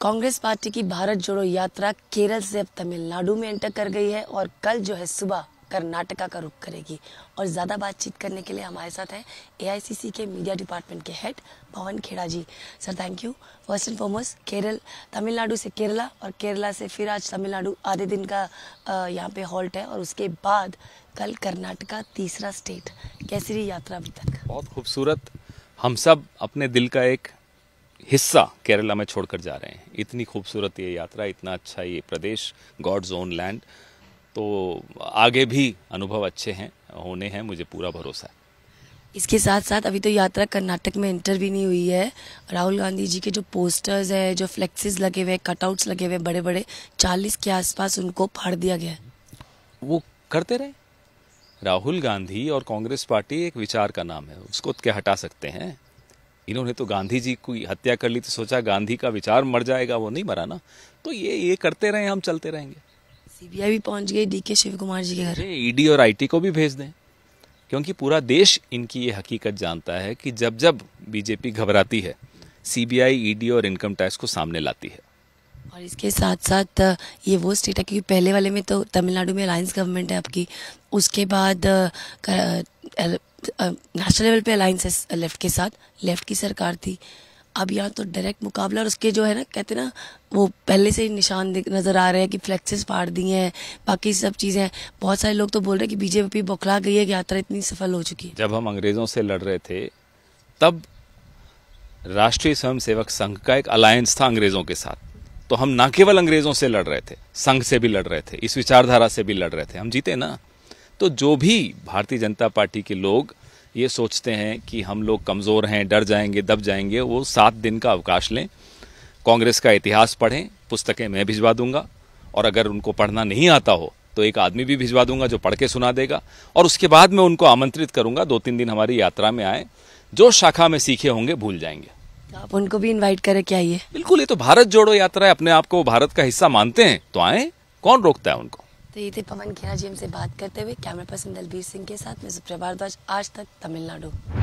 Congress party की भारत जोड़ो यात्रा केरल से अब तमिलनाडु में एंटर कर गई है और कल जो है सुबह कर्नाटका का रुख करेगी और ज़्यादा बातचीत करने के लिए हमारे साथ हैं एआईसीसी के मीडिया डिपार्टमेंट के head Pawan Khera ji sir thank you first and foremost Kerala Tamil Nadu से केरला और केरला से फिर आज तमिलनाडु आधे दिन का यहाँ पे हॉल्ट है और उसके बाद कल कर्नाटका तीसरा स्टेट कैसी रही यात्रा अभी तक बहुत खूबसूरत हम सब अपने दिल का एक हिस्सा केरला में छोड़कर जा रहे हैं इतनी खूबसूरत ये यात्रा इतना अच्छा ये प्रदेश गॉड्स ओन लैंड तो आगे भी अनुभव अच्छे हैं होने हैं मुझे पूरा भरोसा है इसके साथ साथ अभी तो यात्रा कर्नाटक में एंटर भी नहीं हुई है राहुल गांधी जी के जो पोस्टर्स है जो फ्लेक्सेस लगे हुए कटआउट्स लगे हुए बड़े बड़े चालीस के आसपास उनको फाड़ दिया गया वो करते रहे राहुल गांधी और कांग्रेस पार्टी एक विचार का नाम है उसको क्या हटा सकते हैं इन्होंने तो गांधी जी की हत्या कर ली तो सोचा गांधी का विचार मर जाएगा वो नहीं मरा ना तो ये ये करते रहे हम चलते रहेंगे सीबीआई भी पहुंच गई डीके शिव कुमार जी के घर ईडी और आईटी को भी भेज दें क्योंकि पूरा देश इनकी ये हकीकत जानता है कि जब जब बीजेपी घबराती है सीबीआई ईडी और इनकम टैक्स को सामने लाती है और इसके साथ साथ ये वो स्टेट है क्योंकि पहले वाले में तो तमिलनाडु में अलायंस गवर्नमेंट है आपकी उसके बाद नेशनल लेवल पे अलायंस है लेफ्ट के साथ लेफ्ट की सरकार थी अब यहाँ तो डायरेक्ट मुकाबला और उसके जो है ना कहते ना वो पहले से ही निशान नज़र आ रहे हैं कि फ्लेक्सेस फाड़ दिए हैं बाकी सब चीज़ें हैं बहुत सारे लोग तो बोल रहे हैं कि बीजेपी बौखला गई है कि यात्रा इतनी सफल हो चुकी है जब हम अंग्रेज़ों से लड़ रहे थे तब राष्ट्रीय सेवक संघ का एक अलायंस था अंग्रेज़ों के साथ तो हम ना केवल अंग्रेजों से लड़ रहे थे संघ से भी लड़ रहे थे इस विचारधारा से भी लड़ रहे थे हम जीते ना तो जो भी भारतीय जनता पार्टी के लोग ये सोचते हैं कि हम लोग कमज़ोर हैं डर जाएंगे दब जाएंगे वो सात दिन का अवकाश लें कांग्रेस का इतिहास पढ़ें पुस्तकें मैं भिजवा दूंगा और अगर उनको पढ़ना नहीं आता हो तो एक आदमी भी भिजवा दूंगा जो पढ़ के सुना देगा और उसके बाद मैं उनको आमंत्रित करूंगा दो तीन दिन हमारी यात्रा में आए जो शाखा में सीखे होंगे भूल जाएंगे आप उनको भी इनवाइट क्या आइए बिल्कुल ये तो भारत जोड़ो यात्रा है अपने आप को भारत का हिस्सा मानते हैं तो आए कौन रोकता है उनको तो ये थे पवन खेरा जी हमसे बात करते हुए कैमरा पर्सन दलबीर सिंह के साथ मैं सुप्रभा आज तक तमिलनाडु